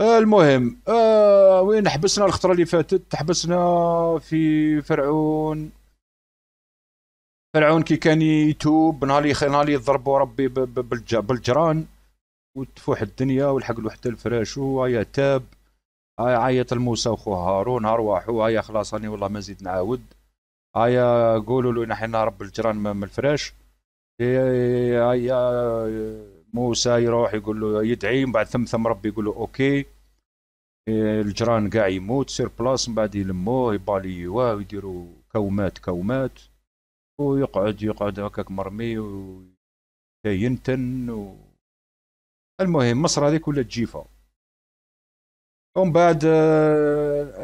المهم آه وين حبسنا الخطره اللي فاتت حبسنا في فرعون فرعون كي كان يتوب نهار نهار ضربوا ربي بالجران وتفوح الدنيا والحق له حتى الفراش ويا تاب هاي عيط لموسى وخوه هارون هار واحو هيا خلاص راني والله ما زيد نعاود هيا قولوا له نحن رب الجران من الفراش إيه، هيا موسى يروح يقول له يدعي من بعد ثم ثم ربي يقول له اوكي إيه، الجران قاع يموت سير بلاص من بعد يلموه يباليوه ويديروا كومات كومات ويقعد يقعد هكاك مرمي وينتن و... المهم مصر هذه كلها جيفه ومن بعد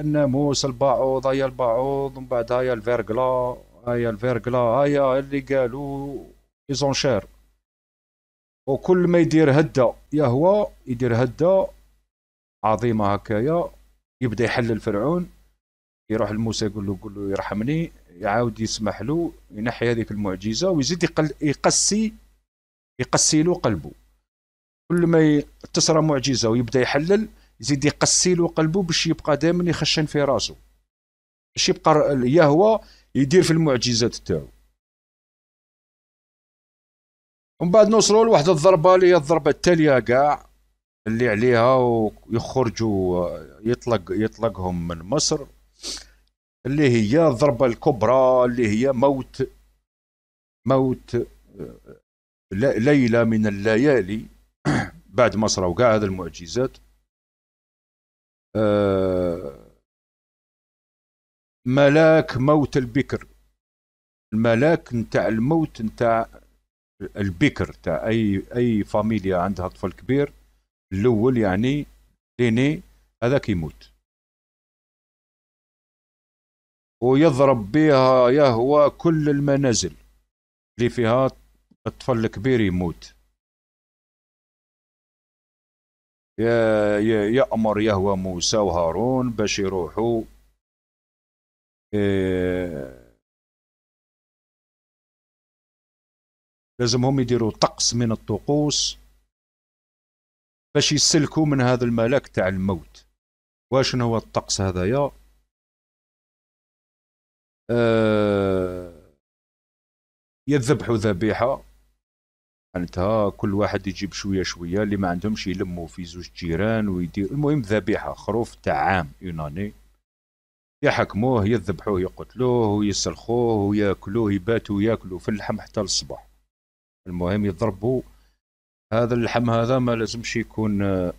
الناموس آه، البعوض هيا البعوض ومن بعد هيا الفيرغلا هيا الفيرغلا هيا اللي قالوا ليزونشير وكل ما يدير هده يا هو يدير هده عظيمه هكايا يبدا يحلل فرعون يروح لموسى يقول له قول له يرحمني يعاود يسمح له ينحي هذيك المعجزه ويزيد يقل يقسي يقسي له قلبه كل ما تصرى معجزه ويبدا يحلل يزيد يقسي له قلبه باش يبقى دائما يخشن في راسه باش يبقى يهوى يدير في المعجزات تاعو ومن بعد نوصلوا لواحد الضربه اللي هي الضربه التاليه كاع اللي عليها ويخرجوا يطلق يطلقهم من مصر اللي هي الضربه الكبرى اللي هي موت موت ليله من الليالي بعد ما صراو كاع هذه المعجزات آه، ملاك موت البكر الملاك نتاع الموت نتاع البكر تاع اي اي فاميليا عندها طفل كبير الاول يعني ليني هذاك يموت ويضرب بها يهوى كل المنازل اللي فيها الطفل الكبير يموت يأمر يهوى موسى وهارون باش يروحوا إيه لازم هم يديروا طقس من الطقوس باش يسلكوا من هذا الملاك تاع الموت واش هو الطقس هذايا آه يذبحوا ذبيحه معناتها كل واحد يجيب شويه شويه اللي ما عندهمش يلموا في زوج جيران ويدير المهم ذبيحه خروف تاع عام يوناني يحكموه يذبحوه يقتلوه ويسلخوه وياكلوه يباتوا ياكلوا في اللحم حتى الصباح المهم يضربوا هذا اللحم هذا ما لازمش يكون آه،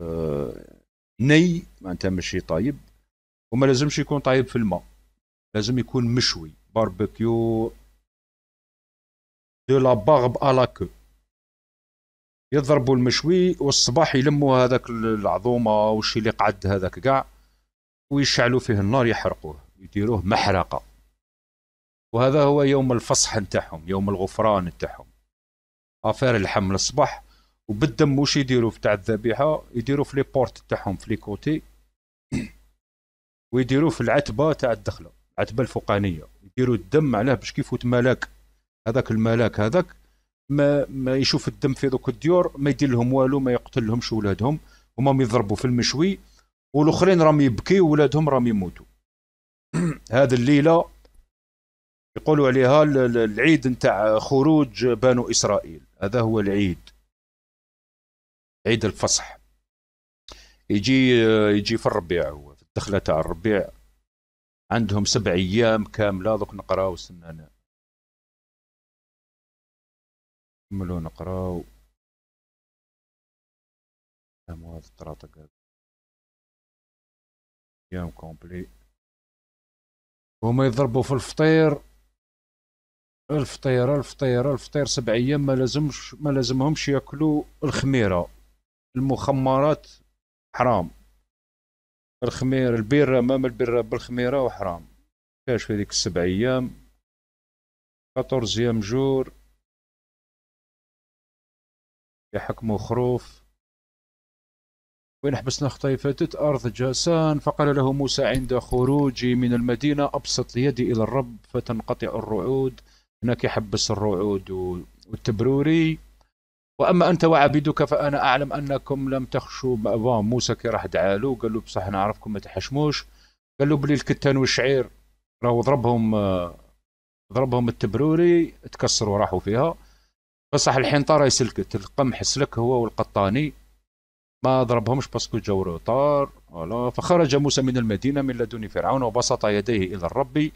آه، ني معناتها ماشي طايب وما لازمش يكون طايب في الماء لازم يكون مشوي باربيكيو دو لا بارب الا كو يضربوا المشوي والصباح يلموا هذاك العظومه والشي اللي قعد هذاك كاع ويشعلوا فيه النار يحرقوه يديروه محرقه وهذا هو يوم الفصح نتاعهم يوم الغفران نتاعهم افير الحمل الصباح وبالدم واش يديروا في تاع الذبيحه يديروا في لي بورت تاعهم في لي كوتي ويديروا في العتبه تاع الدخله العتبه الفوقانيه يديروا الدم عليه باش كيفوت ملاك هذاك الملاك هذاك ما ما يشوف الدم في ذوك الديور ما يدير لهم والو ما يقتل لهمش ولادهم هما يضربوا في المشوي والاخرين راهم يبكيو ولادهم راهم يموتوا هذه الليله يقولوا عليها العيد نتاع خروج بنو اسرائيل هذا هو العيد عيد الفصح يجي يجي في الربيع هو في الدخله تاع الربيع عندهم سبع ايام كامله دوك نقراو سنانا نكملو نقراو اموال طراطق ايام كومبلي هما يضربوا في الفطير الفطير الفطير الفطير سبع ايام ما لازمش ما لازمهمش ياكلوا الخميره المخمرات حرام الخمير البيرة امام البيرة بالخميره وحرام كاش في ذيك السبع ايام 14 جور يحكم خروف وين حبسنا خطي فاتت أرض جاسان فقال له موسى عند خروجي من المدينة أبسط يدي إلى الرب فتنقطع الرعود هناك يحبس الرعود والتبروري واما انت وعبيدك فانا اعلم انكم لم تخشوا مأواهم موسى كي راح دعالو قال له بصح انا اعرفكم ما تحشموش قال له بلي الكتان والشعير راهو ضربهم ضربهم التبروري تكسروا راحوا فيها بصح الحنطه راهي يسلكت القمح سلك هو والقطاني ما ضربهمش باسكو جاو طار فخرج موسى من المدينه من لدن فرعون وبسط يديه الى الرب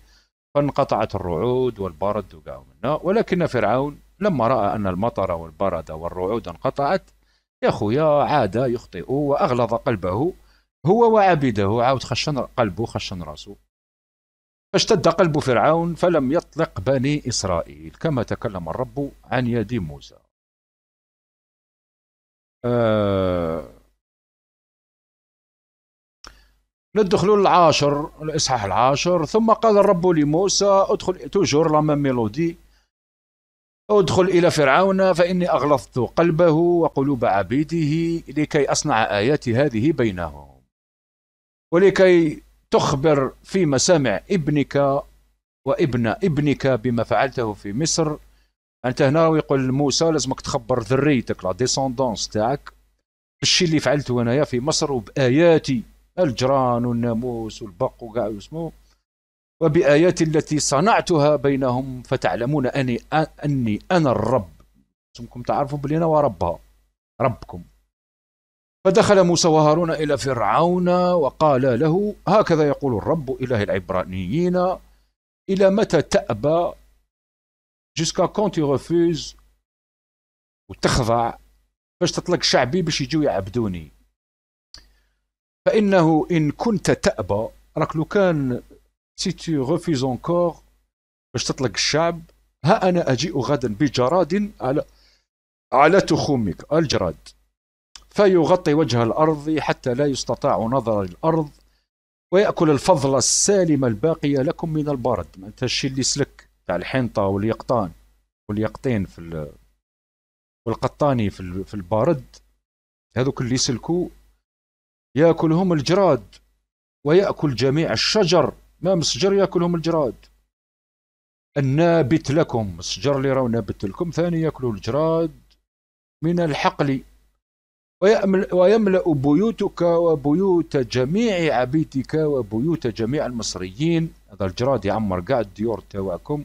فانقطعت الرعود والبرد منه ولكن فرعون لما رأى أن المطر والبرد والرعود انقطعت يا خويا عاد يخطئ وأغلظ قلبه هو وعبيده عاود خشن قلبه خشن راسه فاشتد قلب فرعون فلم يطلق بني إسرائيل كما تكلم الرب عن يد موسى آه للدخول العاشر الاصحاح العاشر ثم قال الرب لموسى ادخل توجور لا ميلودي ادخل الى فرعون فاني اغلظت قلبه وقلوب عبيده لكي اصنع اياتي هذه بينهم ولكي تخبر في مسامع ابنك وابن ابنك بما فعلته في مصر انت هنا يقول موسى لازمك تخبر ذريتك لا ديسوندونس تاعك بالشيء اللي فعلته انايا في مصر وباياتي الجران والناموس والبق وكاع واسمو وبآيات التي صنعتها بينهم فتعلمون أني أني أنا الرب انتم تعرفوا بلي أنا وربها ربكم فدخل موسى وهارون إلى فرعون وقال له هكذا يقول الرب إله العبرانيين إلى متى تأبى جسكا كونت يغفوز وتخضع باش تطلق شعبي باش يجيو يعبدوني فإنه إن كنت تأبى راك لو كان سي تو ريفيز اونكور باش تطلق الشعب ها أنا أجيء غدا بجراد على على تخومك الجراد فيغطي وجه الأرض حتى لا يستطاع نظر الأرض ويأكل الفضل السالم الباقية لكم من البرد انت الشيء اللي سلك تاع الحنطة واليقطان واليقطين في والقطاني في البارد هذوك اللي سلكوا ياكلهم الجراد وياكل جميع الشجر ما مسجر ياكلهم الجراد النابت لكم مسجر اللي راه نابت لكم ثاني ياكلوا الجراد من الحقل ويملأ بيوتك وبيوت جميع عبيدك وبيوت جميع المصريين هذا الجراد يعمر قاع الديور تاعكم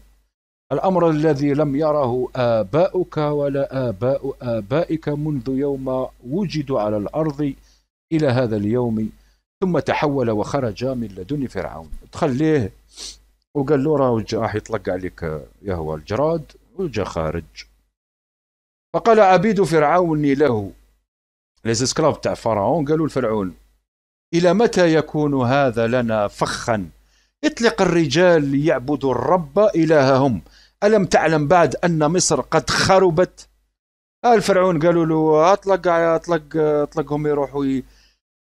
الأمر الذي لم يره آباؤك ولا آباء آبائك منذ يوم وجدوا على الأرض إلى هذا اليوم ثم تحول وخرج من لدن فرعون دخل ليه وقال له راه راح يطلق عليك يا هو الجراد وجا خارج فقال عبيد فرعون له لي اسكلاف تاع فرعون قالوا لفرعون الى متى يكون هذا لنا فخا اطلق الرجال ليعبدوا الرب الههم الم تعلم بعد ان مصر قد خربت الفرعون قالوا له اطلق اطلق اطلقهم يروحوا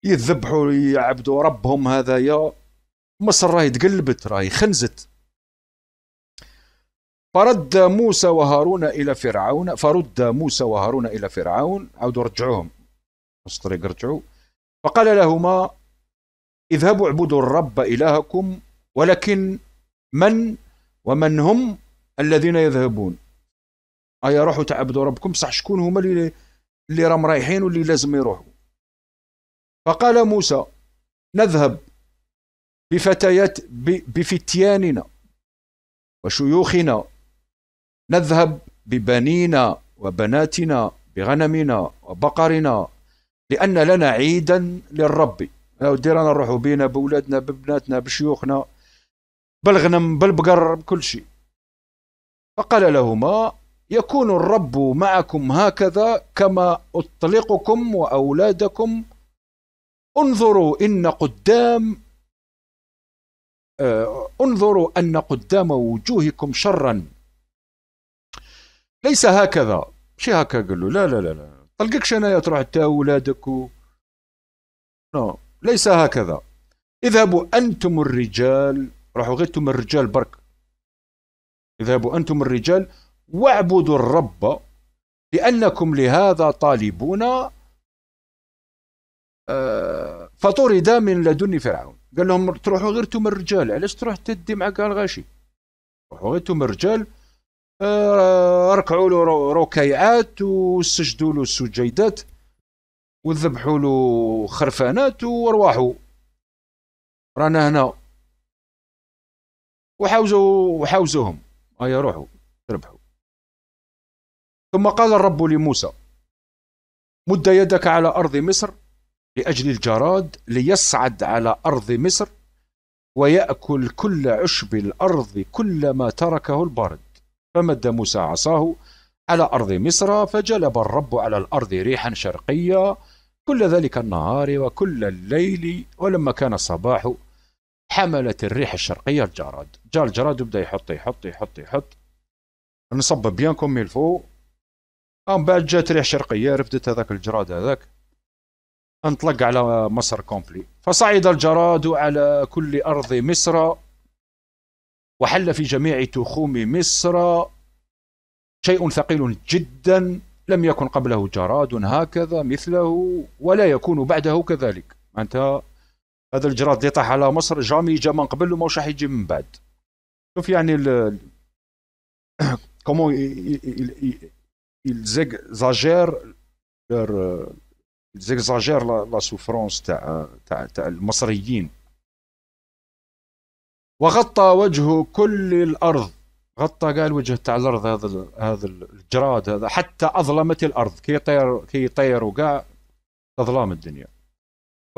يذبحوا يعبدوا ربهم هذايا مصر راهي تقلبت راهي خنزت فرد موسى وهارون الى فرعون فرد موسى وهارون الى فرعون عاودوا رجعوهم نص الطريق رجعوا فقال لهما اذهبوا اعبدوا الرب الهكم ولكن من ومن هم الذين يذهبون اي آه روحوا تعبدوا ربكم صح شكون هما اللي اللي راهم رايحين واللي لازم يروحوا فقال موسى نذهب بفتيات بفتياننا وشيوخنا نذهب ببنينا وبناتنا بغنمنا وبقرنا لأن لنا عيدا للرب ديرنا نروحوا بينا بولادنا ببناتنا بشيوخنا بالغنم بالبقر بكل شيء فقال لهما يكون الرب معكم هكذا كما أطلقكم وأولادكم انظروا إن قدام آه، انظروا أن قدام وجوهكم شرا ليس هكذا شي هكا قال له لا لا لا لا طلقكش انايا تروح تا ولادك و... نو ليس هكذا اذهبوا انتم الرجال راحوا غير انتم الرجال برك اذهبوا انتم الرجال واعبدوا الرب لانكم لهذا طالبون فطرد من لدن فرعون قال لهم تروحوا غير انتم الرجال علاش تروح تدي مع كاع الغاشي روحوا غير انتم الرجال آه، ركعوا له ركيعات وسجدوا له سجيدات وذبحوا له خرفانات وارواحوا رانا هنا وحاوزوا وحاوزوهم ايا روحوا تربحوا ثم قال الرب لموسى مد يدك على ارض مصر لأجل الجراد ليصعد على أرض مصر ويأكل كل عشب الأرض كلما تركه البرد فمد موسى عصاه على أرض مصر فجلب الرب على الأرض ريحا شرقية كل ذلك النهار وكل الليل ولما كان الصباح حملت الريح الشرقية الجراد جاء الجراد وبدأ يحط يحط يحط يحط نصب بيان كوم الفو من بعد جات ريح شرقية رفدت هذاك الجراد هذاك انطلق على مصر كومبلي فصعد الجراد على كل أرض مصر وحل في جميع تخوم مصر شيء ثقيل جدا لم يكن قبله جراد هكذا مثله ولا يكون بعده كذلك انت هذا الجراد اللي طاح على مصر جامي جا من قبل وماهوش راح يجي من بعد شوف يعني ال... كومون زاجير زيكزاجير لا سوفرونس تاع تاع تاع المصريين وغطى وجهه كل الارض غطى قال وجه تاع الارض هذا هذا الجراد هذا حتى اظلمت الارض كي يطير كي يطيروا وكاع اظلام الدنيا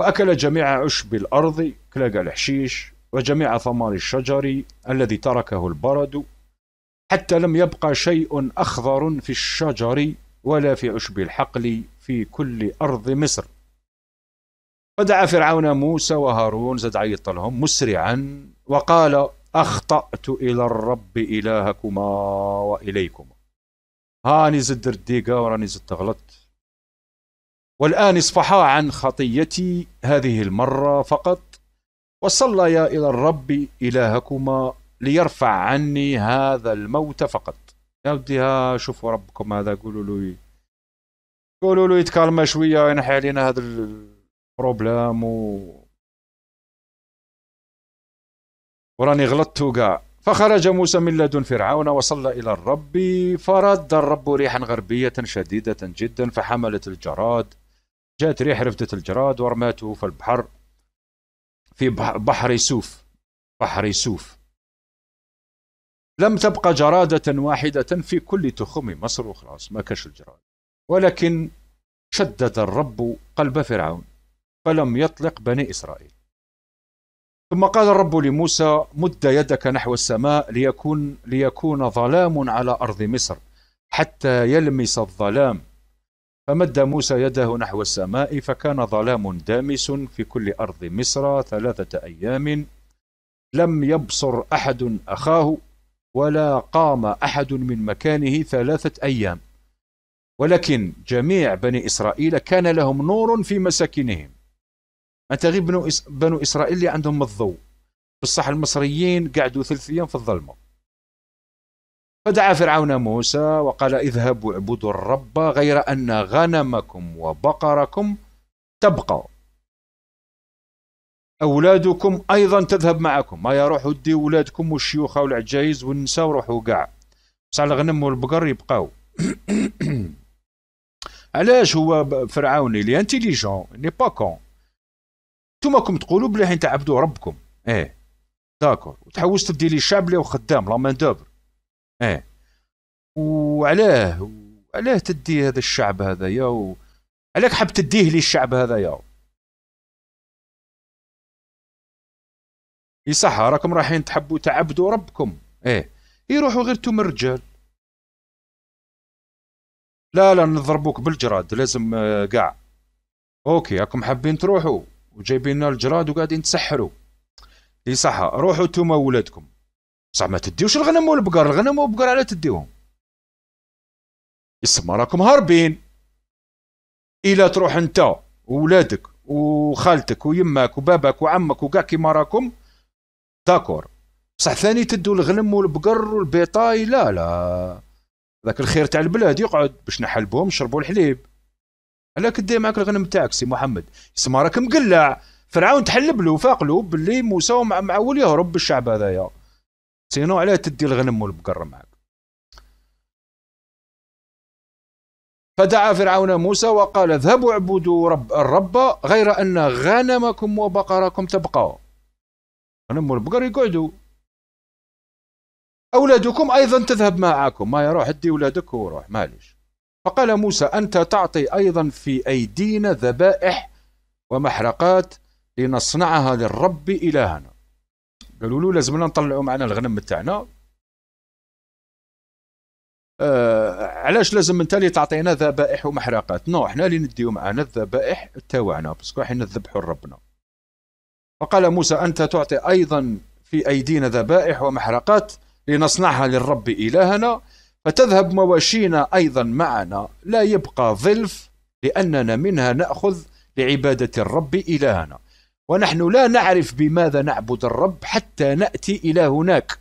واكل جميع عشب الارض كلاقى الحشيش وجميع ثمار الشجر الذي تركه البرد حتى لم يبقى شيء اخضر في الشجر ولا في عشب الحقل في كل أرض مصر ودعا فرعون موسى وهارون زد عيطلهم مسرعا وقال أخطأت إلى الرب إلهكما وإليكما هاني زد الديقة وراني زد غلطت والآن اصفحا عن خطيتي هذه المرة فقط وصليا إلى الرب إلهكما ليرفع عني هذا الموت فقط يا ودي ها شوفوا ربكم هذا قولوا له قولوا له يتكلم شويه وينحي علينا هذا البروبلام و وراني غلطت وكاع فخرج موسى من لدن فرعون وصلى إلى الرب فرد الرب ريحا غربية شديدة جدا فحملت الجراد جاءت ريح رفدت الجراد ورماته في البحر في بحر سوف بحر سوف لم تبقى جرادة واحدة في كل تخوم مصر وخلاص ما كانش الجراد ولكن شدد الرب قلب فرعون فلم يطلق بني إسرائيل ثم قال الرب لموسى مد يدك نحو السماء ليكون, ليكون ظلام على أرض مصر حتى يلمس الظلام فمد موسى يده نحو السماء فكان ظلام دامس في كل أرض مصر ثلاثة أيام لم يبصر أحد أخاه ولا قام أحد من مكانه ثلاثة أيام ولكن جميع بني إسرائيل كان لهم نور في مساكنهم أنت غير بنو إسرائيل اللي عندهم الضوء بصح المصريين قعدوا ثلاث أيام في الظلمة فدعا فرعون موسى وقال اذهبوا اعبدوا الرب غير أن غنمكم وبقركم تبقى أولادكم أيضا تذهب معكم ما يروحوا ديو أولادكم والشيوخة والعجايز والنساء وروحوا كاع بصح الغنم والبقر يبقاو علاش هو فرعوني لي انتيليجون ني با كون كم تقولوا بلي حين تعبدوا ربكم ايه داكور وتحوس تدي لي الشعب اللي خدام لا مان دوبر ايه وعلاه علاه تدي هذا الشعب هذايا و... علاك حاب تديه لي الشعب هذايا يصح راكم رايحين تحبوا تعبدوا ربكم ايه يروحوا غير توم الرجال لا لا نضربوك بالجراد لازم آه، قاع اوكي راكم حابين تروحوا وجايبين لنا الجراد وقاعدين تسحروا اي صح روحوا توما ولادكم صح ما تديوش الغنم والبقر الغنم والبقر على تديوهم يسمى راكم هاربين الى تروح انت وولادك وخالتك ويماك وباباك وعمك وكاع كيما راكم داكور بصح ثاني تدو الغنم والبقر والبيطاي لا لا ذاك الخير تاع البلاد يقعد باش نحلبوهم نشربوا الحليب على كدي معاك الغنم تاعك سي محمد يسمى راك مقلع فرعون تحلب له وفاق له باللي موسى معول يهرب بالشعب هذايا سينو علاه تدي الغنم والبقر معاك فدعا فرعون موسى وقال اذهبوا اعبدوا رب الرب غير ان غنمكم وبقركم تبقى غنموا البقر يقعدوا أولادكم أيضا تذهب معكم ما يروح ادي أولادك وروح معليش فقال موسى أنت تعطي أيضا في أيدينا ذبائح ومحرقات لنصنعها للرب إلهنا قالوا له لازمنا نطلعوا معنا الغنم تاعنا آه علاش لازم انت اللي تعطينا ذبائح ومحرقات نو حنا اللي نديو معنا الذبائح تاوعنا باسكو حنا نذبحوا ربنا وقال موسى أنت تعطي أيضا في أيدينا ذبائح ومحرقات لنصنعها للرب إلهنا فتذهب مواشينا أيضا معنا لا يبقى ظلف لأننا منها نأخذ لعبادة الرب إلهنا ونحن لا نعرف بماذا نعبد الرب حتى نأتي إلى هناك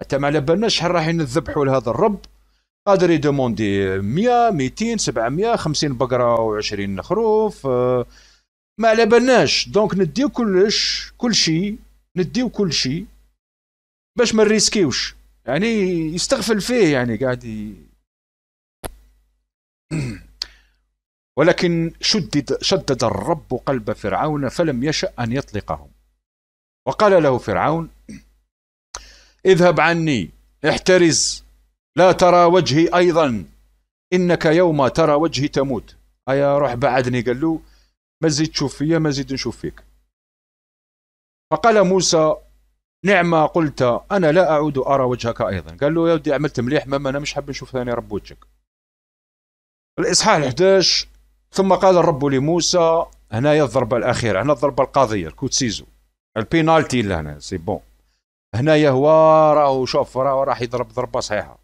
حتى ما على بالناش شحال رايحين نذبحوا لهذا الرب قادر يدوموندي 100 200 700 50 بقره و20 خروف ما على بالناش دونك نديو كلش كل شيء نديو كل شيء باش ما نريسكيوش يعني يستغفل فيه يعني قاعد ولكن شدد شدد الرب قلب فرعون فلم يشأ أن يطلقهم وقال له فرعون اذهب عني احترز لا ترى وجهي أيضا إنك يوم ترى وجهي تموت أيا روح بعدني قال له ما زيد تشوف فيا ما زيد نشوف فيك فقال موسى نعمة قلت أنا لا أعود أرى وجهك أيضا قال له يا ودي عملت مليح ماما أنا مش حاب نشوف ثاني رب وجهك الإصحاح 11 نعم. ثم قال الرب لموسى هنا الضربة الأخيرة هنا الضربة القاضية الكوتسيزو البينالتي اللي هنا سي بون هنايا هو راهو شوف راهو راح يضرب ضربة صحيحة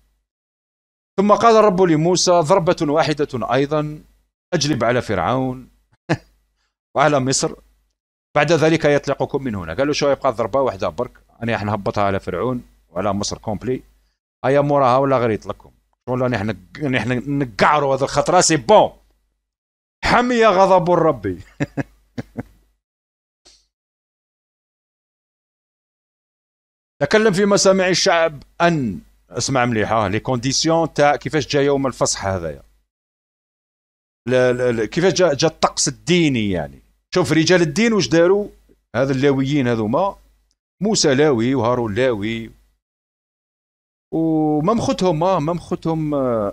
ثم قال الرب لموسى ضربة واحدة أيضا أجلب على فرعون وعلى مصر بعد ذلك يطلقكم من هنا قالوا شو يبقى ضربه واحده برك انا راح نهبطها على فرعون وعلى مصر كومبلي هيا موراها ولا غير يطلقكم والله نحن نحن نقعروا هذا الخطره سي بون حمي غضب ربي تكلم في مسامع الشعب ان اسمع مليحه لي كونديسيون تاع كيفاش جا يوم الفصح هذايا كيفاش جا, جا الطقس الديني يعني شوف رجال الدين واش داروا هذا اللاويين هذوما موسى لاوي وهارون لاوي وممختهم اه ممختهم آه،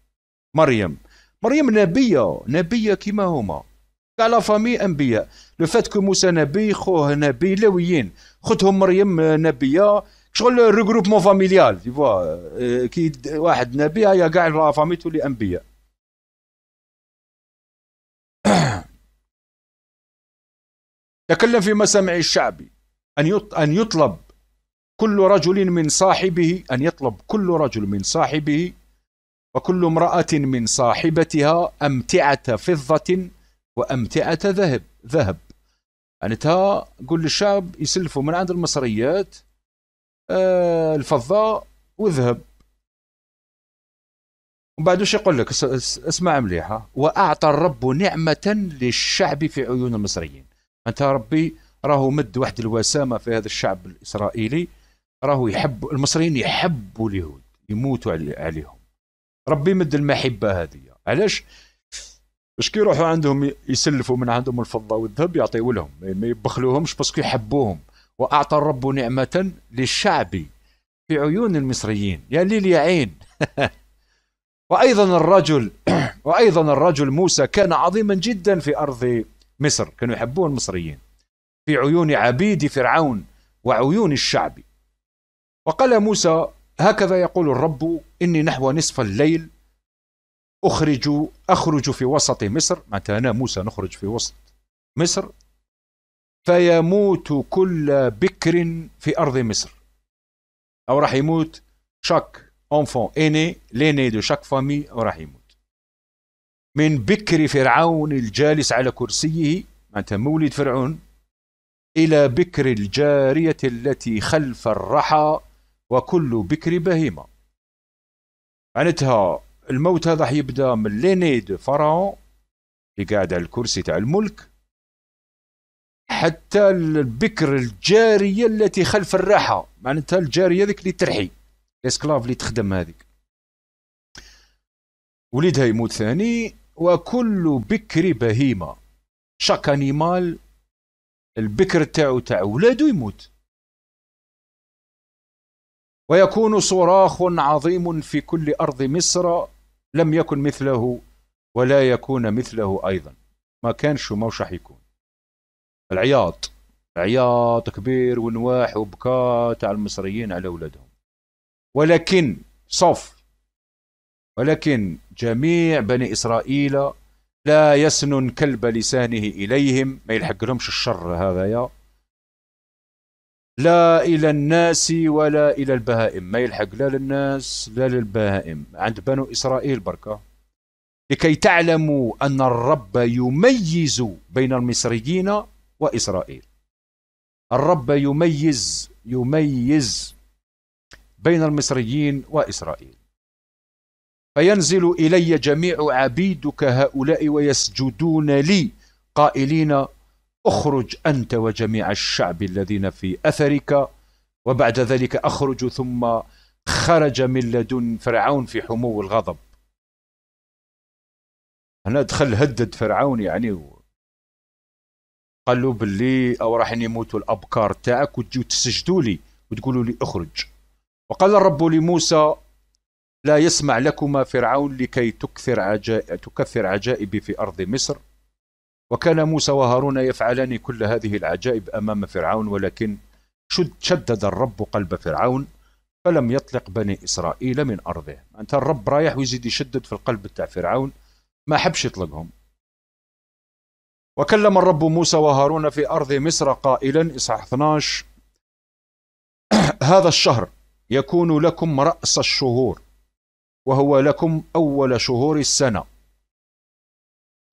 مريم مريم نبيه نبيه كيما هما كاع لا فامي انبياء لو فات كو موسى نبي خوه نبي لاويين خوتهم مريم آه، نبيه شغل ريغروبمون فاميليال تي فوا كي واحد نبي هيا آه، كاع لا فامي تولي انبياء تكلم في مسامع الشعب أن أن يطلب كل رجل من صاحبه أن يطلب كل رجل من صاحبه وكل امرأة من صاحبتها أمتعة فضة وأمتعة ذهب ذهب يعني تا قول للشعب يسلفوا من عند المصريات آه، الفضة وذهب وبعد وش يقول لك اسمع مليحة وأعطى الرب نعمة للشعب في عيون المصريين انت ربي راهو مد واحد الوسامه في هذا الشعب الاسرائيلي راهو يحب المصريين يحبوا اليهود يموتوا عليهم ربي مد المحبه هذه علاش باش كي يروحوا عندهم يسلفوا من عندهم الفضه والذهب يعطيو لهم ما يبخلوهمش باسكو يحبوهم واعطى الرب نعمه للشعب في عيون المصريين يا ليل يا عين وايضا الرجل وايضا الرجل موسى كان عظيما جدا في ارض مصر كانوا يحبون المصريين في عيون عبيد فرعون وعيون الشعب وقال موسى هكذا يقول الرب إني نحو نصف الليل أخرج أخرج في وسط مصر أنا موسى نخرج في وسط مصر فيموت كل بكر في أرض مصر أو راح يموت شاك انفون اني ليني دو شاك فامي أو راح يموت من بكر فرعون الجالس على كرسيه معناتها مولد فرعون إلى بكر الجارية التي خلف الرحى وكل بكر بهيمة معناتها الموت هذا حيبدا من ليني دو فرعون اللي قاعد على الكرسي تاع الملك حتى البكر الجارية التي خلف الرحى معناتها الجارية ذيك اللي ترحي الاسكلاف اللي تخدم هذيك وليدها يموت ثاني وكل بكر بهيمه شاك انيمال البكر تاعو تاع ولادو يموت ويكون صراخ عظيم في كل ارض مصر لم يكن مثله ولا يكون مثله ايضا ما كانش وماش راح يكون العياط عياط كبير ونواح وبكاء تاع المصريين على ولادهم ولكن صف ولكن جميع بني إسرائيل لا يسنن كلب لسانه إليهم ما يلحق لهمش الشر هذا يا لا إلى الناس ولا إلى البهائم ما يلحق لا للناس لا للبهائم عند بنو إسرائيل بركة لكي تعلموا أن الرب يميز بين المصريين وإسرائيل الرب يميز يميز بين المصريين وإسرائيل فينزل إلي جميع عبيدك هؤلاء ويسجدون لي قائلين اخرج أنت وجميع الشعب الذين في أثرك وبعد ذلك أخرج ثم خرج من لدن فرعون في حمو الغضب هنا دخل هدد فرعون يعني قال له باللي او راح يموتوا الابكار تاعك وتجوا تسجدوا لي وتقولوا لي اخرج وقال الرب لموسى لا يسمع لكما فرعون لكي تكثر عجائب تكثر عجائبي في أرض مصر وكان موسى وهارون يفعلان كل هذه العجائب أمام فرعون ولكن شد شدد الرب قلب فرعون فلم يطلق بني إسرائيل من أرضه أنت الرب رايح ويزيد يشدد في القلب بتاع فرعون ما حبش يطلقهم وكلم الرب موسى وهارون في أرض مصر قائلا إصحاح 12 هذا الشهر يكون لكم رأس الشهور وهو لكم أول شهور السنة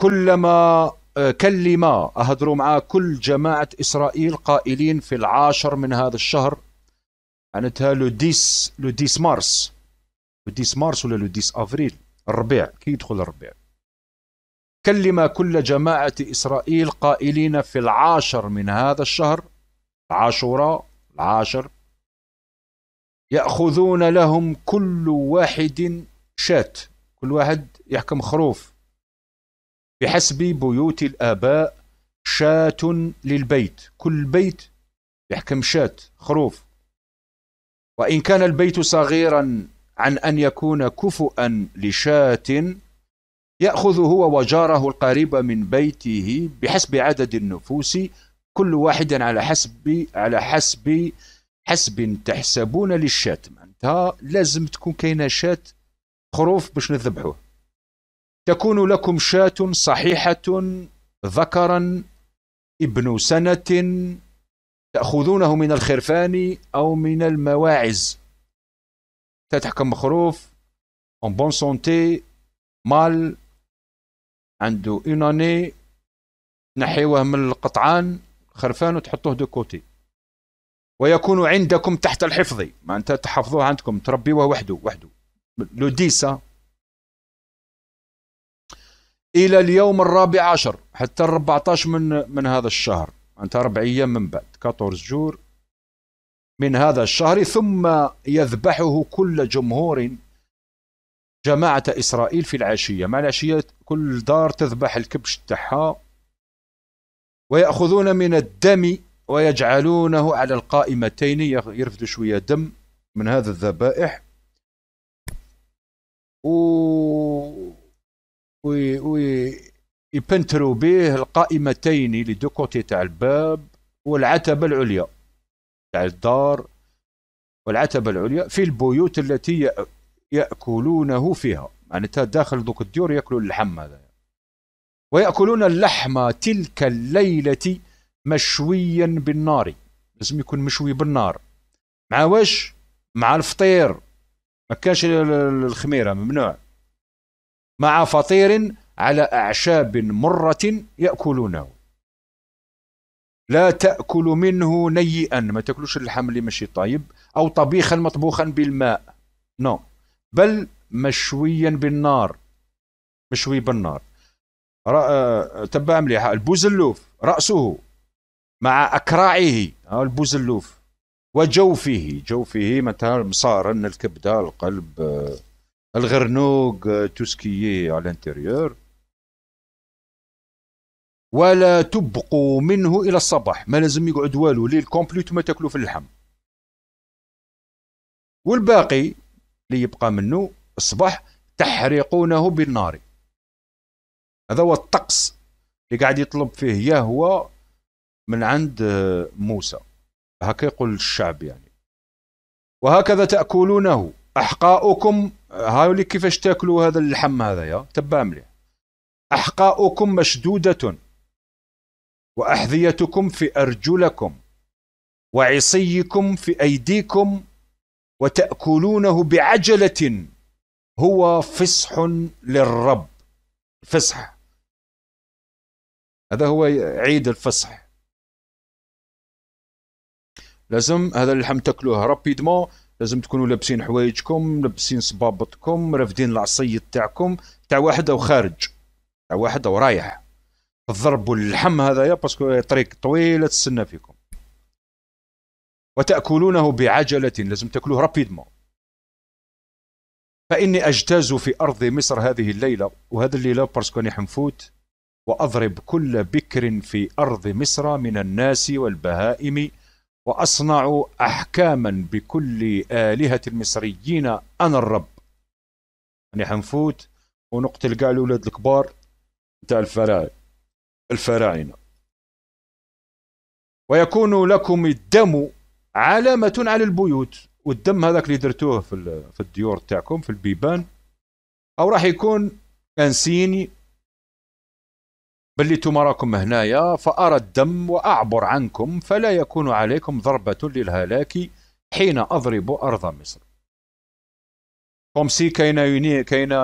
كلما آه، كلم أهدروا مع كل جماعة إسرائيل قائلين في العاشر من هذا الشهر معناتها لو ديس لو ديس مارس لو ديس مارس ولا لو ديس أفريل الربيع كي يدخل الربيع كلم كل جماعة إسرائيل قائلين في العاشر من هذا الشهر عاشوراء العاشر يأخذون لهم كل واحد شاة كل واحد يحكم خروف بحسب بيوت الآباء شاة للبيت كل بيت يحكم شاة خروف وإن كان البيت صغيرا عن أن يكون كفؤا لشاة يأخذ هو وجاره القريب من بيته بحسب عدد النفوس كل واحد على حسب على حسب حسب تحسبون للشات معناتها لازم تكون كاينه شات خروف باش نذبحوه تكون لكم شاة صحيحة ذكرا ابن سنة تأخذونه من الخرفان أو من المواعز تتحكم خروف اون بون سونتي مال عنده اون اني نحيوه من القطعان خرفان وتحطوه دو كوتي ويكون عندكم تحت الحفظ ما انت تحفظوه عندكم تربيوه وحده وحده لوديسا الى اليوم الرابع عشر حتى ال 14 من من هذا الشهر انت اربع ايام من بعد 14 جور من هذا الشهر ثم يذبحه كل جمهور جماعة إسرائيل في العشية مع العشية كل دار تذبح الكبش تاعها ويأخذون من الدم ويجعلونه على القائمتين يرفدوا شوية دم من هذا الذبائح و ويبنتروا به القائمتين لدو كوتي تاع الباب والعتبة العليا تاع الدار والعتبة العليا في البيوت التي يأكلونه فيها معناتها يعني داخل دوك الديور يأكلوا اللحم هذا ويأكلون اللحم تلك الليلة مشويا بالنار لازم يكون مشوي بالنار مع واش مع الفطير ما كاش الخميره ممنوع مع فطير على اعشاب مره ياكلونه لا تاكل منه نيئا ما تاكلوش اللحم اللي ماشي طيب او طبيخا مطبوخا بالماء نو no. بل مشويا بالنار مشوي بالنار آه، تبع مليحه البوزلوف راسه مع أكراعه البوزلوف وجوفه جوفه مثلا مصارن الكبدة القلب الغرنوق توسكي على الانتيريور ولا تبقوا منه الى الصباح ما لازم يقعد والو ليل كومبليت ما تاكلوا في اللحم والباقي اللي يبقى منه الصباح تحرقونه بالنار هذا هو الطقس اللي قاعد يطلب فيه يهوى من عند آه، موسى هكا يقول الشعب يعني وهكذا تأكلونه أحقاؤكم آه، هاولي كيفاش تاكلوا هذا اللحم هذايا تبع مليح أحقاؤكم مشدودة وأحذيتكم في أرجلكم وعصيكم في أيديكم وتأكلونه بعجلة هو فصح للرب فصح هذا هو عيد الفصح لازم هذا اللحم تاكلوه رابيدمون لازم تكونوا لابسين حوايجكم لابسين صبابطكم رافدين العصي تاعكم تاع واحد او خارج تاع واحد او رايح تضربوا اللحم هذايا باسكو طريق طويله تستنى فيكم وتاكلونه بعجله لازم تاكلوه رابيدمون فاني اجتاز في ارض مصر هذه الليله وهذا الليله باسكو راني حنفوت واضرب كل بكر في ارض مصر من الناس والبهائم وأصنع أحكاما بكل آلهة المصريين أنا الرب يعني حنفوت ونقتل كاع الأولاد الكبار تاع الفراعنة الفراعنة ويكون لكم الدم علامة على البيوت والدم هذاك اللي درتوه في في الديور تاعكم في البيبان او راح يكون انسيني بل لتم راكم هنايا فأرى الدم وأعبر عنكم فلا يكون عليكم ضربة للهلاك حين أضرب أرض مصر كوم سي كاينه كاينه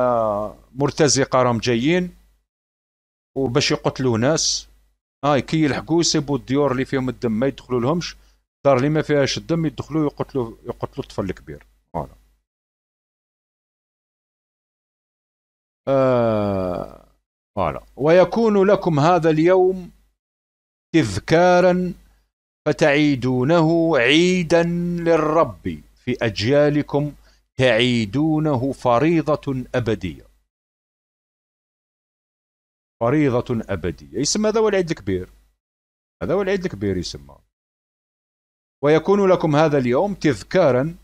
مرتزقه راهم جايين وباش يقتلوا ناس اه كي يلحقوا يسيبوا الديور اللي فيهم الدم ما يدخلوا لهمش الدار اللي ما فيهاش الدم يدخلوا يقتلوا يقتلوا الطفل الكبير فوالا آه قال ويكون لكم هذا اليوم تذكارا فتعيدونه عيدا للرب في أجيالكم تعيدونه فريضة أبدية فريضة أبدية يسمى هذا هو العيد الكبير هذا هو العيد الكبير يسمى ويكون لكم هذا اليوم تذكارا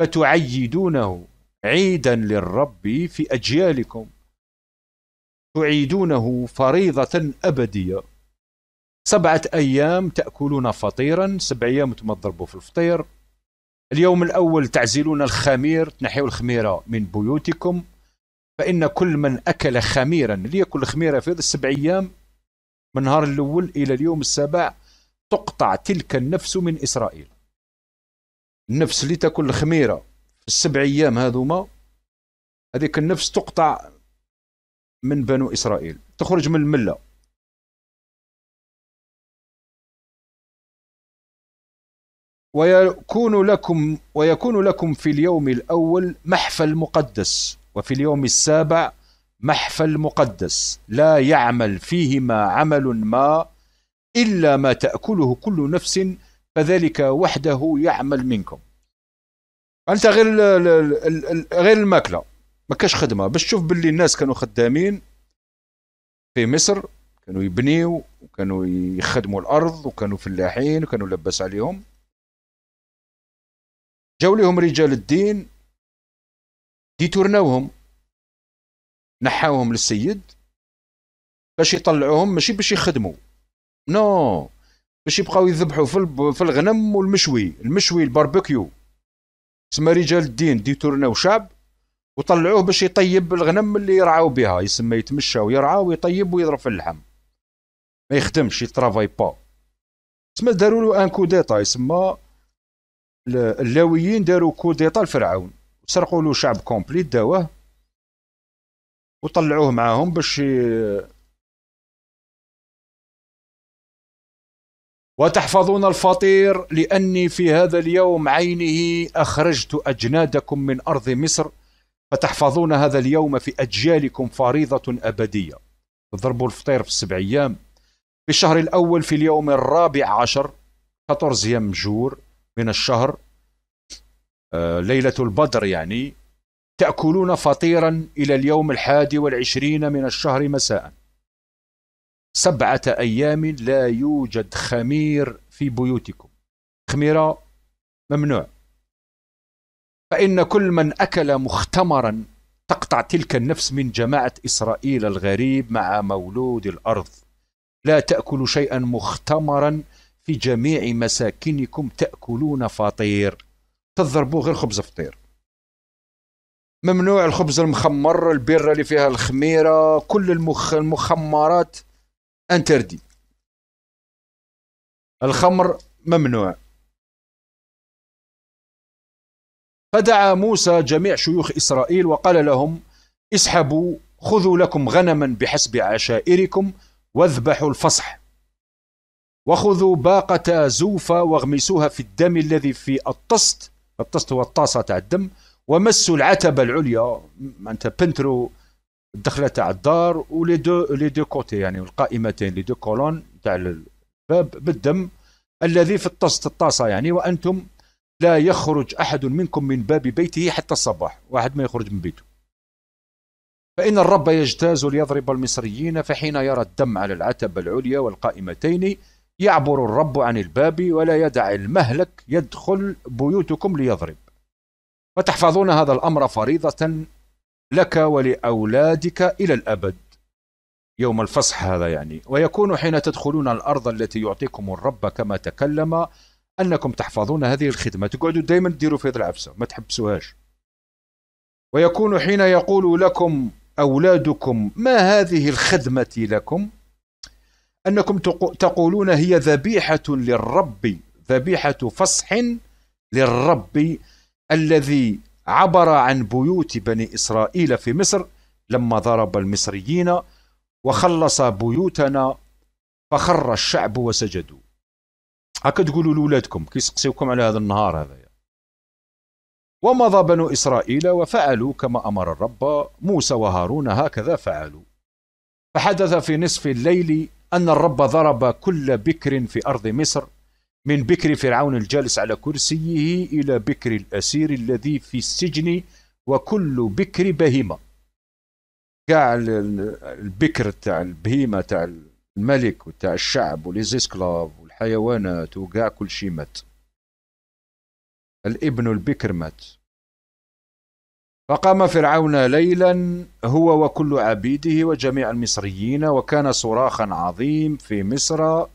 فتعيدونه عيدا للرب في أجيالكم تعيدونه فريضة أبدية سبعة أيام تأكلون فطيرا سبع أيام تمضربوا تضربوا في الفطير اليوم الأول تعزلون الخمير تنحيوا الخميرة من بيوتكم فإن كل من أكل خميرا ليأكل خميرة في هذه السبع أيام من نهار الأول إلى اليوم السابع تقطع تلك النفس من إسرائيل النفس اللي تأكل الخميرة في السبع أيام هذوما هذيك النفس تقطع من بنو إسرائيل تخرج من الملة ويكون لكم ويكون لكم في اليوم الأول محفل مقدس وفي اليوم السابع محفل مقدس لا يعمل فيهما عمل ما إلا ما تأكله كل نفس فذلك وحده يعمل منكم أنت غير غير الماكلة ما كاش خدمه باش تشوف باللي الناس كانوا خدامين في مصر كانوا يبنيو وكانوا يخدموا الارض وكانوا فلاحين وكانوا لباس عليهم جاو ليهم رجال الدين ديتورناوهم نحاوهم للسيد باش يطلعوهم ماشي باش يخدموا نو no. باش يبقاو يذبحوا في في الغنم والمشوي المشوي الباربيكيو تسمى رجال الدين ديتورناو شعب وطلعوه باش يطيب الغنم اللي يرعاو بها يسمى يتمشى ويرعى ويطيب ويضرب في اللحم ما يخدمش يترافاي با تسمى داروا له ان كو يسمى اللاويين داروا كو ديتا لفرعون سرقوا له شعب كومبليت داوه وطلعوه معاهم باش وتحفظون الفطير لأني في هذا اليوم عينه أخرجت أجنادكم من أرض مصر فتحفظون هذا اليوم في أجيالكم فريضة أبدية تضربوا الفطير في السبع أيام في الشهر الأول في اليوم الرابع عشر 14 يمجور جور من الشهر آه، ليلة البدر يعني تأكلون فطيرا إلى اليوم الحادي والعشرين من الشهر مساء سبعة أيام لا يوجد خمير في بيوتكم خميرة ممنوع فإن كل من أكل مختمرا تقطع تلك النفس من جماعة إسرائيل الغريب مع مولود الأرض لا تأكل شيئا مختمرا في جميع مساكنكم تأكلون فطير تضربوا غير خبز فطير ممنوع الخبز المخمر البرة اللي فيها الخميرة كل المخ المخمرات انتردي الخمر ممنوع فدعا موسى جميع شيوخ إسرائيل وقال لهم اسحبوا خذوا لكم غنما بحسب عشائركم واذبحوا الفصح وخذوا باقة زوفة واغمسوها في الدم الذي في الطست الطست هو الطاسة تاع الدم ومسوا العتبة العليا معناتها بنترو الدخلة تاع الدار ولي دو لي دو كوتي يعني القائمتين لي دو كولون تاع الباب بالدم الذي في الطست الطاسة يعني وأنتم لا يخرج أحد منكم من باب بيته حتى الصباح واحد ما يخرج من بيته فإن الرب يجتاز ليضرب المصريين فحين يرى الدم على العتبة العليا والقائمتين يعبر الرب عن الباب ولا يدع المهلك يدخل بيوتكم ليضرب فتحفظون هذا الأمر فريضة لك ولأولادك إلى الأبد يوم الفصح هذا يعني ويكون حين تدخلون الأرض التي يعطيكم الرب كما تكلم انكم تحفظون هذه الخدمه تقعدوا دائما تديروا في هذه العفسه ما تحبسوهاش ويكون حين يقول لكم اولادكم ما هذه الخدمه لكم انكم تقولون هي ذبيحه للرب ذبيحه فصح للرب الذي عبر عن بيوت بني اسرائيل في مصر لما ضرب المصريين وخلص بيوتنا فخر الشعب وسجدوا هكا تقولوا لولادكم كيسقسيوكم على هذا النهار هذايا ومضى بنو إسرائيل وفعلوا كما أمر الرب موسى وهارون هكذا فعلوا فحدث في نصف الليل أن الرب ضرب كل بكر في أرض مصر من بكر فرعون الجالس على كرسيه إلى بكر الأسير الذي في السجن وكل بكر بهيمة كاع البكر تاع البهيمة تاع الملك وتاع الشعب وليزيسكلاف حيوانات وكاع كل شيء مات الابن البكر مات فقام فرعون ليلا هو وكل عبيده وجميع المصريين وكان صراخا عظيم في مصر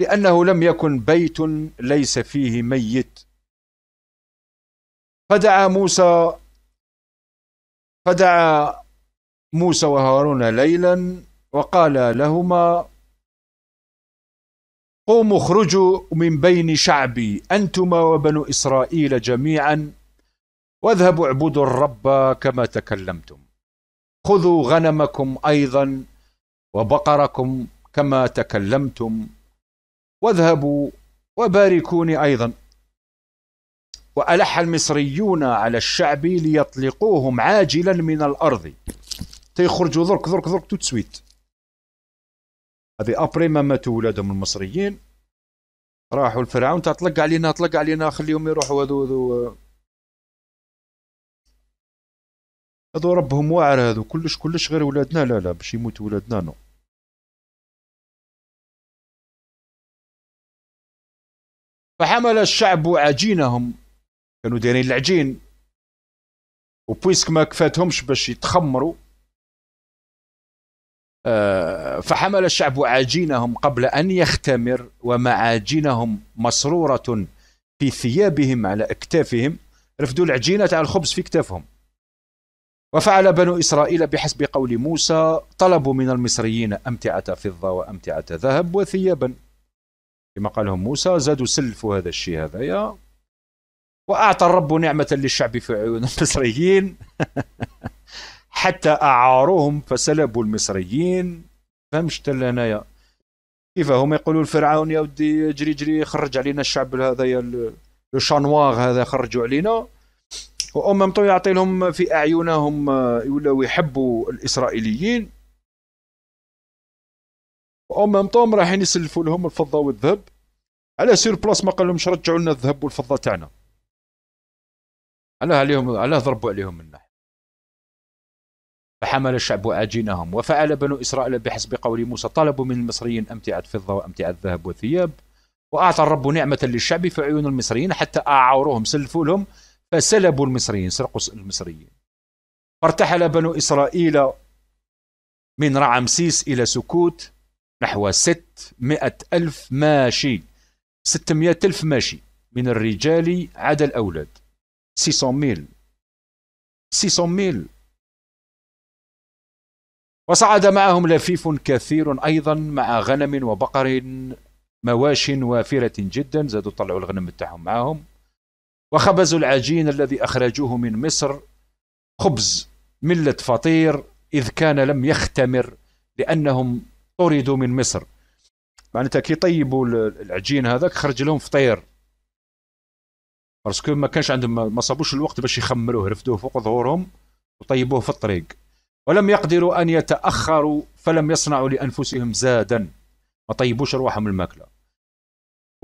لأنه لم يكن بيت ليس فيه ميت فدعا موسى فدعا موسى وهارون ليلا وقال لهما قوموا اخرجوا من بين شعبي أنتما وبنو إسرائيل جميعا واذهبوا اعبدوا الرب كما تكلمتم خذوا غنمكم أيضا وبقركم كما تكلمتم واذهبوا وباركوني أيضا وألح المصريون على الشعب ليطلقوهم عاجلا من الأرض تيخرجوا طيب، ذرك ذرك ذرك تتسويت هذه ابري ما ماتوا ولادهم المصريين راحوا الفرعون تاع طلق علينا طلق علينا خليهم يروحوا هذو هذو هذو ربهم واعر هذو كلش كلش غير ولادنا لا لا باش يموتوا ولادنا نو فحمل الشعب عجينهم كانوا دايرين العجين وبويسك ما كفاتهمش باش يتخمروا آه، فحمل الشعب عاجينهم قبل أن يختمر ومعاجينهم مسرورة في ثيابهم على أكتافهم رفدوا العجينة على الخبز في كتافهم وفعل بنو إسرائيل بحسب قول موسى طلبوا من المصريين أمتعة فضة وأمتعة ذهب وثيابا كما قالهم موسى زادوا سلفوا هذا الشيء هذايا وأعطى الرب نعمة للشعب في عيون المصريين حتى أعاروهم فسلبوا المصريين فهمش هنايا كيف هما يقولوا الفرعون يا ودي جري جري خرج علينا الشعب هذا لو شانواغ هذا خرجوا علينا وأمم طو يعطي لهم في أعينهم آه، يولوا يحبوا الإسرائيليين وأمم طو رايحين يسلفوا لهم الفضة والذهب على سير بلاص ما قال لهمش رجعوا لنا الذهب والفضة تاعنا علاه عليهم علاه ضربوا عليهم من فحمل الشعب عجينهم وفعل بنو إسرائيل بحسب قول موسى طلبوا من المصريين أمتعة فضة وأمتعة ذهب وثياب وأعطى الرب نعمة للشعب في عيون المصريين حتى أعوروهم سلفوا لهم فسلبوا المصريين سرقوا المصريين فارتحل بنو إسرائيل من رعمسيس إلى سكوت نحو ستمائة ألف ماشي ستمائة ألف ماشي من الرجال عدا الأولاد سيسون ميل سيسون ميل وصعد معهم لفيف كثير أيضا مع غنم وبقر مواش وافرة جدا زادوا طلعوا الغنم بتاعهم معهم وخبزوا العجين الذي أخرجوه من مصر خبز ملة فطير إذ كان لم يختمر لأنهم طردوا من مصر معناتها كي طيبوا العجين هذاك خرج لهم فطير باسكو ما كانش عندهم ما صابوش الوقت باش يخمروه رفدوه فوق ظهورهم وطيبوه في الطريق ولم يقدروا أن يتأخروا فلم يصنعوا لأنفسهم زادا ما طيبوش ارواحهم الماكلة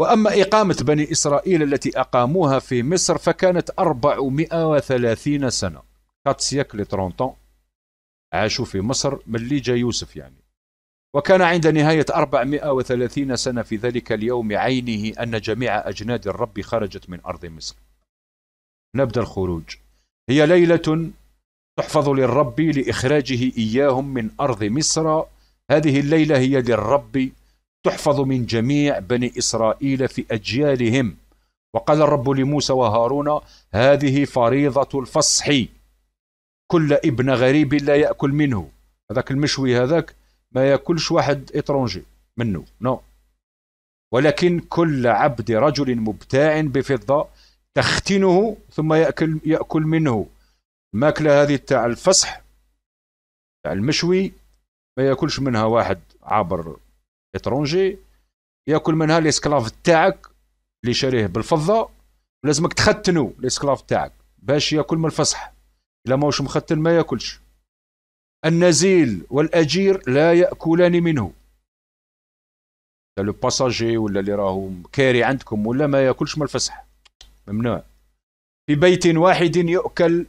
وأما إقامة بني إسرائيل التي أقاموها في مصر فكانت 430 سنة 4 سيكل 30 عاشوا في مصر ملي جا يوسف يعني وكان عند نهاية 430 سنة في ذلك اليوم عينه أن جميع أجناد الرب خرجت من أرض مصر نبدأ الخروج هي ليلة تحفظ للرب لإخراجه إياهم من أرض مصر هذه الليلة هي للرب تحفظ من جميع بني إسرائيل في أجيالهم وقال الرب لموسى وهارون هذه فريضة الفصح كل ابن غريب لا يأكل منه هذاك المشوي هذاك ما يأكلش واحد إترونجي منه نو no. ولكن كل عبد رجل مبتاع بفضة تختنه ثم يأكل, يأكل منه الماكله هذه تاع الفصح تاع المشوي ما ياكلش منها واحد عابر اترونجي ياكل منها الاسكلاف تاعك اللي شاريه بالفضه لازمك تختنو الاسكلاف تاعك باش ياكل من الفصح الا ماهوش مختن ما ياكلش النزيل والاجير لا ياكلان منه لو باساجي ولا اللي راهو كاري عندكم ولا ما ياكلش من الفصح ممنوع في بيت واحد يؤكل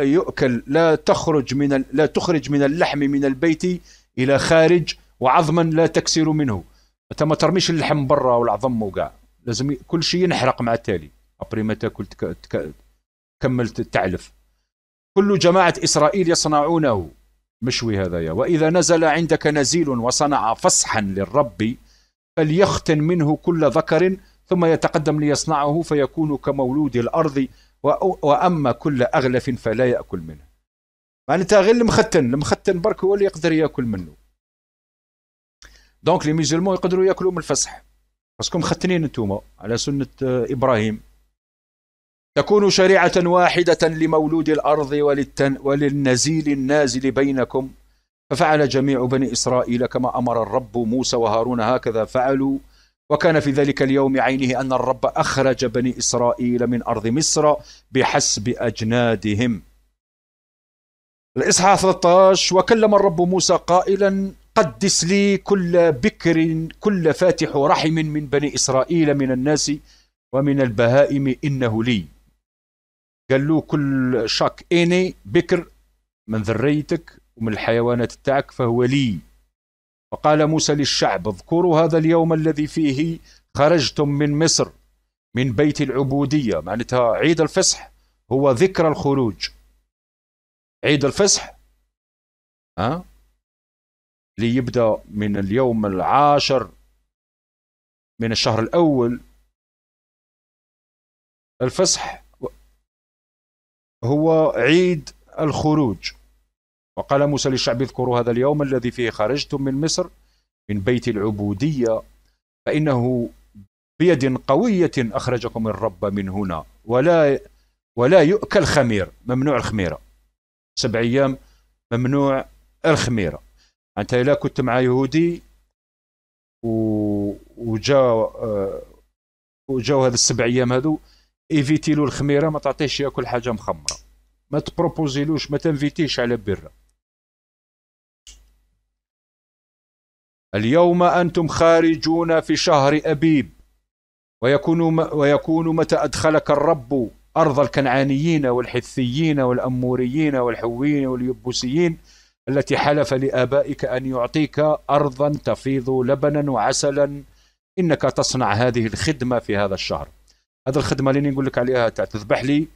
يؤكل لا تخرج من لا تخرج من اللحم من البيت الى خارج وعظما لا تكسر منه انت ما ترميش اللحم برا والعظم وكاع لازم كل شيء ينحرق مع التالي ابري ما تاكل كملت التعلف تكمل تعلف كل جماعه اسرائيل يصنعونه مشوي هذايا واذا نزل عندك نزيل وصنع فصحا للرب فليختن منه كل ذكر ثم يتقدم ليصنعه فيكون كمولود الارض واما كل اغلف فلا ياكل منه معناتها غير المختن المختن برك هو اللي يقدر ياكل منه دونك لي ميزلمون يقدروا ياكلوا من الفصح باسكو مختنين انتوما على سنه ابراهيم تكون شريعة واحدة لمولود الأرض وللتن وللنزيل النازل بينكم ففعل جميع بني إسرائيل كما أمر الرب موسى وهارون هكذا فعلوا وكان في ذلك اليوم عينه أن الرب أخرج بني إسرائيل من أرض مصر بحسب أجنادهم الإصحاح 13 وكلم الرب موسى قائلا قدس لي كل بكر كل فاتح رحم من بني إسرائيل من الناس ومن البهائم إنه لي قال له كل شاك إني بكر من ذريتك ومن الحيوانات تاعك فهو لي فقال موسى للشعب اذكروا هذا اليوم الذي فيه خرجتم من مصر من بيت العبودية معناتها عيد الفصح هو ذكرى الخروج عيد الفصح ها اللي يبدا من اليوم العاشر من الشهر الاول الفصح هو عيد الخروج وقال موسى للشعب اذكروا هذا اليوم الذي فيه خرجتم من مصر من بيت العبودية فإنه بيد قوية أخرجكم الرب من هنا ولا ولا يؤكل خمير ممنوع الخميرة سبع أيام ممنوع الخميرة أنت إلا كنت مع يهودي وجا وجاو آه، هذ السبع أيام هذو ايفيتي له الخميرة ما تعطيهش ياكل حاجة مخمرة ما تبروبوزيلوش ما تنفيتيش على بره اليوم أنتم خارجون في شهر أبيب ويكون, ويكون متى أدخلك الرب أرض الكنعانيين والحثيين والأموريين والحويين واليبوسيين التي حلف لآبائك أن يعطيك أرضا تفيض لبنا وعسلا إنك تصنع هذه الخدمة في هذا الشهر هذا الخدمة اللي نقول لك عليها تذبح لي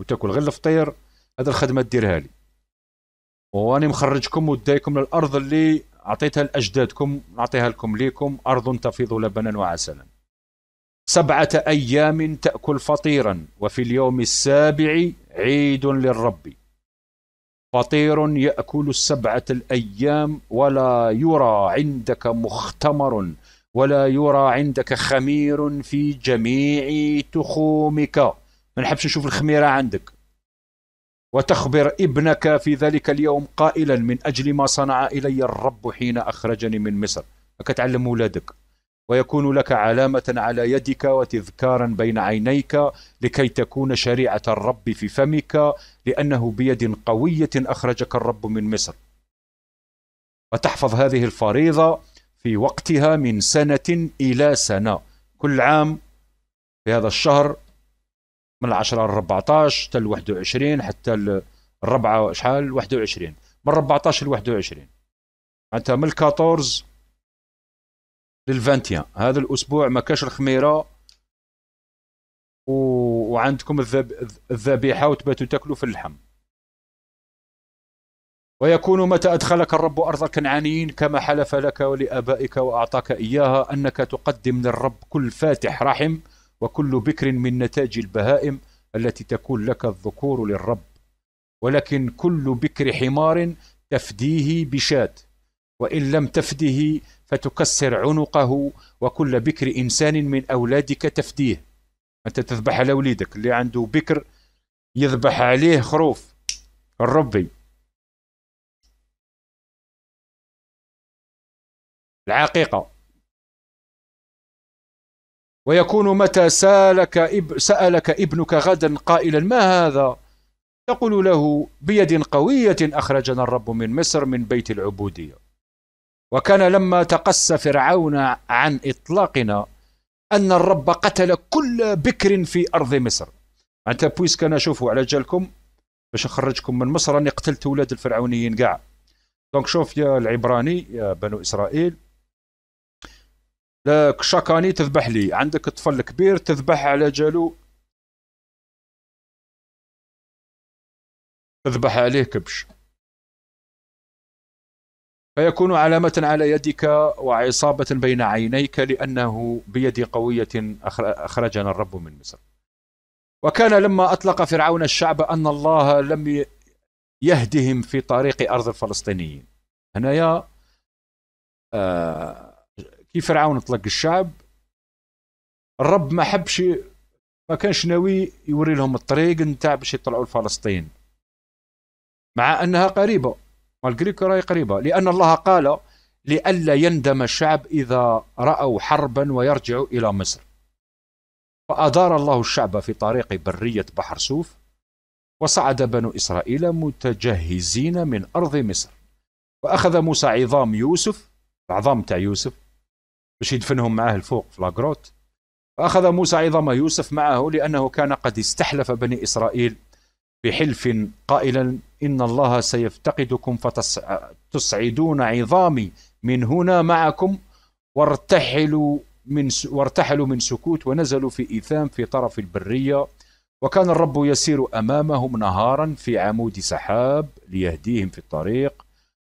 وتاكل غير الفطير هذا الخدمة تديرها لي وأنا مخرجكم وديكم للأرض اللي أعطيتها لأجدادكم نعطيها لكم ليكم أرض تفيض لبنا وعسلا سبعة أيام تأكل فطيرا وفي اليوم السابع عيد للرب فطير يأكل السبعة الأيام ولا يرى عندك مختمر ولا يرى عندك خمير في جميع تخومك ما نحبش نشوف الخميرة عندك وتخبر ابنك في ذلك اليوم قائلا من أجل ما صنع إلي الرب حين أخرجني من مصر فكتعلم أولادك ويكون لك علامة على يدك وتذكارا بين عينيك لكي تكون شريعة الرب في فمك لأنه بيد قوية أخرجك الرب من مصر وتحفظ هذه الفريضة في وقتها من سنة إلى سنة كل عام في هذا الشهر من 10 ل 14 حتى ال 21 حتى ال 4 شحال 21 من 14 ل 21 معناتها من 14 لل 21 هذا الاسبوع ما كاش الخميره و... وعندكم الذبيحه وتباتوا تاكلوا في اللحم ويكون متى أدخلك الرب أرض الكنعانيين كما حلف لك ولآبائك وأعطاك إياها أنك تقدم للرب كل فاتح رحم وكل بكر من نتاج البهائم التي تكون لك الذكور للرب ولكن كل بكر حمار تفديه بشات وإن لم تفده فتكسر عنقه وكل بكر إنسان من أولادك تفديه أنت تذبح على وليدك اللي عنده بكر يذبح عليه خروف الربي العقيقة ويكون متى سالك إب سألك ابنك غدا قائلا ما هذا تقول له بيد قوية أخرجنا الرب من مصر من بيت العبودية وكان لما تقص فرعون عن إطلاقنا أن الرب قتل كل بكر في أرض مصر أنت بويس كان شوفوا على جالكم باش نخرجكم من مصر أني قتلت ولاد الفرعونيين قاع دونك شوف يا العبراني يا بنو إسرائيل شاكاني تذبح لي عندك طفل كبير تذبح على جالو تذبح عليه كبش فيكون علامة على يدك وعصابة بين عينيك لأنه بيد قوية أخرجنا الرب من مصر وكان لما أطلق فرعون الشعب أن الله لم يهدهم في طريق أرض الفلسطينيين هنا يا آه كيف فرعون طلق الشعب الرب ما حبش ما كانش ناوي يوري لهم الطريق نتاع باش يطلعوا لفلسطين مع انها قريبه مالغريك راهي قريبه لان الله قال لئلا يندم الشعب اذا راوا حربا ويرجعوا الى مصر فادار الله الشعب في طريق بريه بحر سوف وصعد بنو اسرائيل متجهزين من ارض مصر واخذ موسى عظام يوسف العظام تاع يوسف باش يدفنهم معاه الفوق في لاغروت فأخذ موسى عظام يوسف معه لأنه كان قد استحلف بني إسرائيل بحلف قائلا إن الله سيفتقدكم فتصعدون عظامي من هنا معكم وارتحلوا من وارتحلوا من سكوت ونزلوا في إيثام في طرف البرية وكان الرب يسير أمامهم نهارا في عمود سحاب ليهديهم في الطريق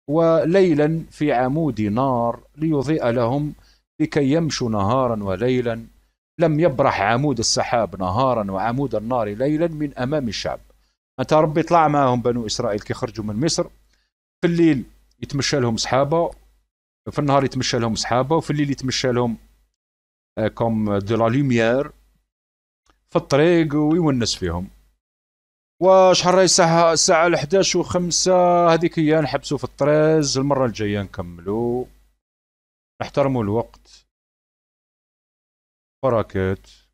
وليلا في عمود نار ليضيء لهم لكي يمشوا نهارا وليلا لم يبرح عمود السحاب نهارا وعمود النار ليلا من أمام الشعب أنت ربي طلع معهم بنو إسرائيل كي خرجوا من مصر في الليل يتمشى لهم صحابة في النهار يتمشى لهم صحابة وفي الليل يتمشى لهم كوم دو لا لوميير في الطريق ويونس فيهم وشحال راهي الساعة الساعة 11 و5 هذيك هي نحبسوا في الطريز المرة الجاية نكملوا احترموا الوقت بركات